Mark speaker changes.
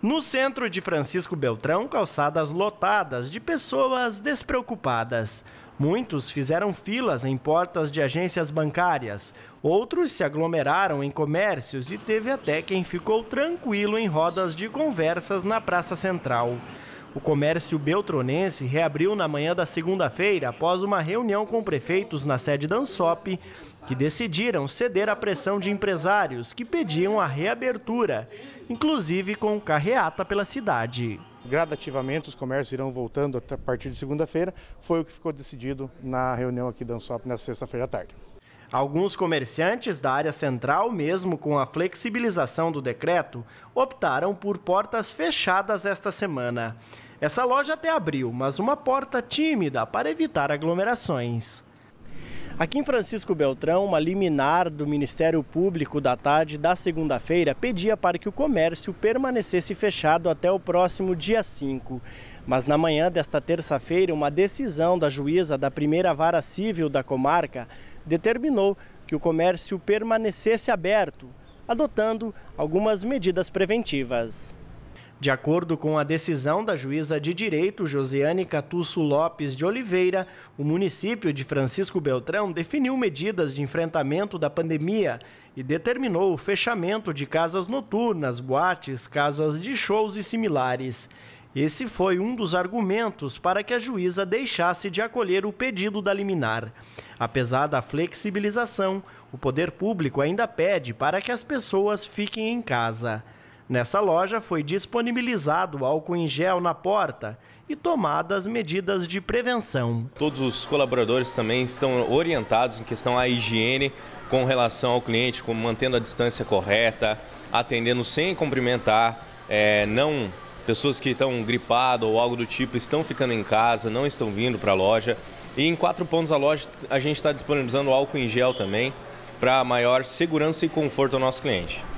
Speaker 1: No centro de Francisco Beltrão, calçadas lotadas de pessoas despreocupadas. Muitos fizeram filas em portas de agências bancárias, outros se aglomeraram em comércios e teve até quem ficou tranquilo em rodas de conversas na Praça Central. O comércio beltronense reabriu na manhã da segunda-feira após uma reunião com prefeitos na sede da ANSOP, que decidiram ceder à pressão de empresários que pediam a reabertura inclusive com carreata pela cidade. Gradativamente os comércios irão voltando a partir de segunda-feira, foi o que ficou decidido na reunião aqui da Ansop na sexta-feira à tarde. Alguns comerciantes da área central, mesmo com a flexibilização do decreto, optaram por portas fechadas esta semana. Essa loja até abriu, mas uma porta tímida para evitar aglomerações. Aqui em Francisco Beltrão, uma liminar do Ministério Público da tarde da segunda-feira pedia para que o comércio permanecesse fechado até o próximo dia 5. Mas na manhã desta terça-feira, uma decisão da juíza da primeira vara civil da comarca determinou que o comércio permanecesse aberto, adotando algumas medidas preventivas. De acordo com a decisão da juíza de direito Josiane Catusso Lopes de Oliveira, o município de Francisco Beltrão definiu medidas de enfrentamento da pandemia e determinou o fechamento de casas noturnas, boates, casas de shows e similares. Esse foi um dos argumentos para que a juíza deixasse de acolher o pedido da liminar. Apesar da flexibilização, o poder público ainda pede para que as pessoas fiquem em casa. Nessa loja foi disponibilizado álcool em gel na porta e tomadas medidas de prevenção.
Speaker 2: Todos os colaboradores também estão orientados em questão à higiene com relação ao cliente, como mantendo a distância correta, atendendo sem cumprimentar, é, não pessoas que estão gripadas ou algo do tipo estão ficando em casa, não estão vindo para a loja. E em quatro pontos da loja a gente está disponibilizando álcool em gel também para maior segurança e conforto ao nosso cliente.